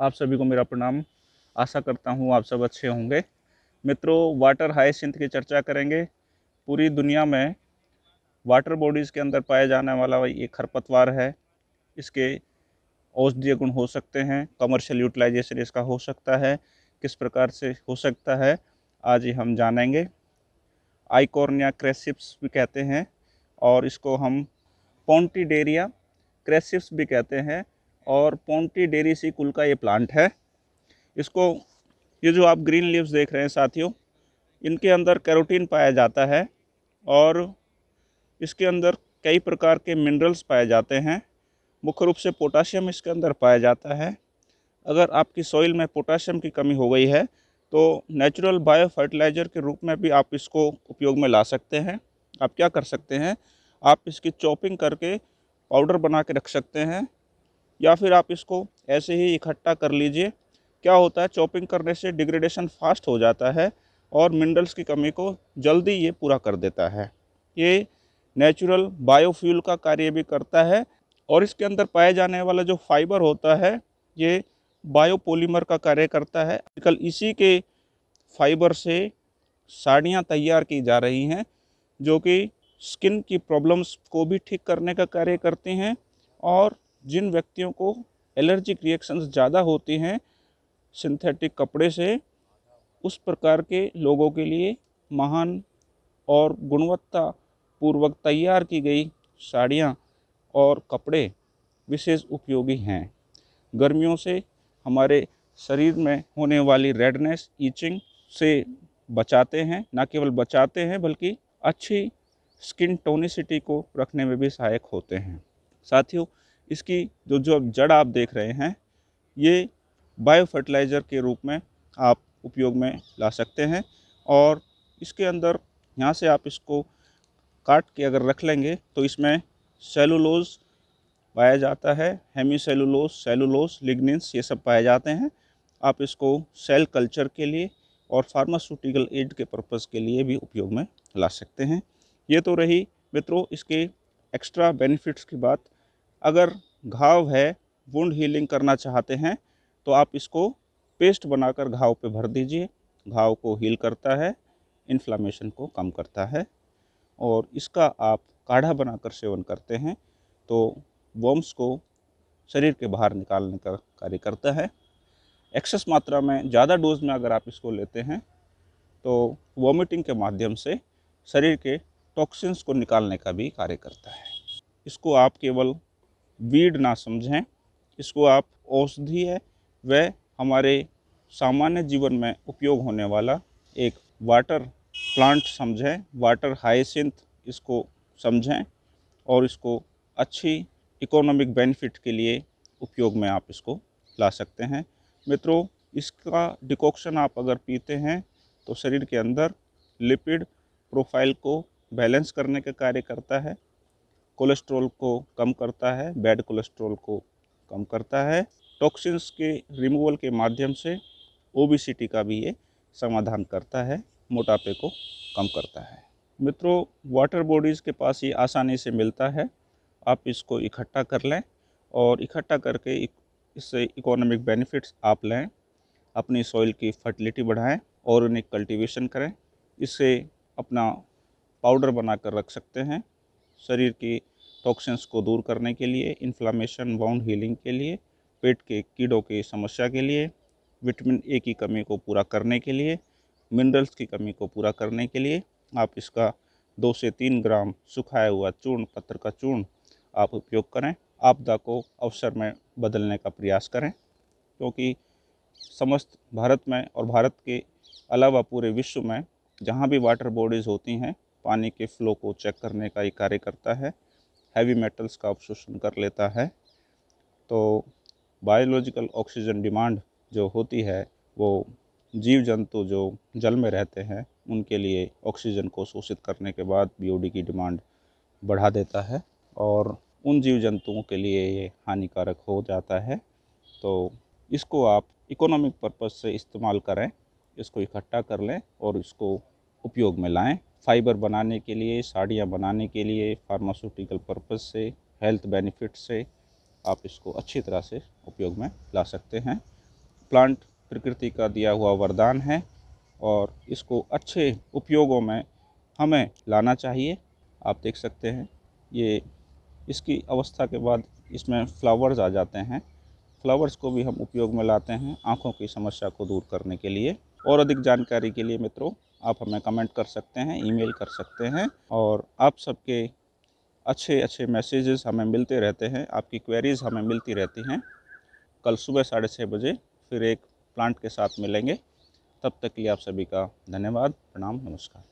आप सभी को मेरा प्रणाम आशा करता हूँ आप सब अच्छे होंगे मित्रों वाटर हाइसिंथ की चर्चा करेंगे पूरी दुनिया में वाटर बॉडीज़ के अंदर पाया जाने वाला ये खरपतवार है इसके औषधीय गुण हो सकते हैं कमर्शियल यूटिलाइजेशन इसका हो सकता है किस प्रकार से हो सकता है आज ही हम जानेंगे आइकॉर्निया क्रेसिप्स भी कहते हैं और इसको हम पोंटीडेरिया क्रेसिप्स भी कहते हैं और पोंटी डेरी सी कुल का ये प्लांट है इसको ये जो आप ग्रीन लीव्स देख रहे हैं साथियों इनके अंदर कैरोटीन पाया जाता है और इसके अंदर कई प्रकार के मिनरल्स पाए जाते हैं मुख्य रूप से पोटाशियम इसके अंदर पाया जाता है अगर आपकी सॉइल में पोटाशियम की कमी हो गई है तो नेचुरल बायो फर्टिलाइज़र के रूप में भी आप इसको उपयोग में ला सकते हैं आप क्या कर सकते हैं आप इसकी चॉपिंग करके पाउडर बना के रख सकते हैं या फिर आप इसको ऐसे ही इकट्ठा कर लीजिए क्या होता है चॉपिंग करने से डिग्रेडेशन फास्ट हो जाता है और मिनरल्स की कमी को जल्दी ये पूरा कर देता है ये नेचुरल बायोफ्यूल का कार्य भी करता है और इसके अंदर पाए जाने वाला जो फाइबर होता है ये बायोपोलीमर का कार्य करता है आजकल इसी के फाइबर से साड़ियाँ तैयार की जा रही हैं जो कि स्किन की प्रॉब्लम्स को भी ठीक करने का कार्य करती हैं और जिन व्यक्तियों को एलर्जिक रिएक्शंस ज़्यादा होते हैं सिंथेटिक कपड़े से उस प्रकार के लोगों के लिए महान और गुणवत्ता पूर्वक तैयार की गई साड़ियाँ और कपड़े विशेष उपयोगी हैं गर्मियों से हमारे शरीर में होने वाली रेडनेस ईचिंग से बचाते हैं ना केवल बचाते हैं बल्कि अच्छी स्किन टोनिसिटी को रखने में भी सहायक होते हैं साथियों इसकी जो जो जड़ आप देख रहे हैं ये बायो फर्टिलाइज़र के रूप में आप उपयोग में ला सकते हैं और इसके अंदर यहाँ से आप इसको काट के अगर रख लेंगे तो इसमें सेलुलोज पाया जाता है हेमी सेलुलोज सेलुलोज लिग्निन्स ये सब पाए जाते हैं आप इसको सेल कल्चर के लिए और फार्मास्यूटिकल एड के पर्पज़ के लिए भी उपयोग में ला सकते हैं ये तो रही मित्रों इसके एक्स्ट्रा बेनिफिट्स की बात अगर घाव है वुंड हीलिंग करना चाहते हैं तो आप इसको पेस्ट बनाकर घाव पे भर दीजिए घाव को हील करता है इन्फ्लामेशन को कम करता है और इसका आप काढ़ा बनाकर सेवन करते हैं तो वॉम्स को शरीर के बाहर निकालने का कार्य करता है एक्सेस मात्रा में ज़्यादा डोज में अगर आप इसको लेते हैं तो वॉमिटिंग के माध्यम से शरीर के टॉक्सिन्स को निकालने का भी कार्य करता है इसको आप केवल वीड ना समझें इसको आप औषधि है वह हमारे सामान्य जीवन में उपयोग होने वाला एक वाटर प्लांट समझें वाटर हाइसिंथ इसको समझें और इसको अच्छी इकोनॉमिक बेनिफिट के लिए उपयोग में आप इसको ला सकते हैं मित्रों इसका डिकॉक्शन आप अगर पीते हैं तो शरीर के अंदर लिपिड प्रोफाइल को बैलेंस करने का कार्य करता है कोलेस्ट्रॉल को कम करता है बैड कोलेस्ट्रॉल को कम करता है टॉक्सिन्स के रिमूवल के माध्यम से ओबिसिटी का भी ये समाधान करता है मोटापे को कम करता है मित्रों वाटर बॉडीज़ के पास ये आसानी से मिलता है आप इसको इकट्ठा कर लें और इकट्ठा करके इससे इकोनॉमिक बेनिफिट्स आप लें अपनी सॉइल की फर्टिलिटी बढ़ाएं और उन्हें कल्टीवेशन करें इससे अपना पाउडर बना कर रख सकते हैं शरीर की टॉक्सेंस को दूर करने के लिए इन्फ्लामेशन बाउंड हीलिंग के लिए पेट के कीड़ों की समस्या के लिए विटामिन ए की कमी को पूरा करने के लिए मिनरल्स की कमी को पूरा करने के लिए आप इसका दो से तीन ग्राम सुखाया हुआ चूर्ण पत्थर का चूर्ण आप उपयोग करें आपदा को अवसर में बदलने का प्रयास करें क्योंकि समस्त भारत में और भारत के अलावा पूरे विश्व में जहाँ भी वाटर बॉडीज़ होती हैं पानी के फ़्लो को चेक करने का ये कार्य करता है हैवी मेटल्स का अवशोषण कर लेता है तो बायोलॉजिकल ऑक्सीजन डिमांड जो होती है वो जीव जंतु जो जल में रहते हैं उनके लिए ऑक्सीजन को शोषित करने के बाद बीओडी की डिमांड बढ़ा देता है और उन जीव जंतुओं के लिए ये हानिकारक हो जाता है तो इसको आप इकोनॉमिक पर्पज़ से इस्तेमाल करें इसको इकट्ठा कर लें और इसको उपयोग में लाएं फाइबर बनाने के लिए साड़ियाँ बनाने के लिए फार्मास्यूटिकल पर्पज़ से हेल्थ बेनिफिट से आप इसको अच्छी तरह से उपयोग में ला सकते हैं प्लांट प्रकृति का दिया हुआ वरदान है और इसको अच्छे उपयोगों में हमें लाना चाहिए आप देख सकते हैं ये इसकी अवस्था के बाद इसमें फ्लावर्स आ जाते हैं फ्लावर्स को भी हम उपयोग में लाते हैं आँखों की समस्या को दूर करने के लिए और अधिक जानकारी के लिए मित्रों आप हमें कमेंट कर सकते हैं ईमेल कर सकते हैं और आप सबके अच्छे अच्छे मैसेजेस हमें मिलते रहते हैं आपकी क्वेरीज़ हमें मिलती रहती हैं कल सुबह साढ़े छः बजे फिर एक प्लांट के साथ मिलेंगे तब तक के लिए आप सभी का धन्यवाद प्रणाम नमस्कार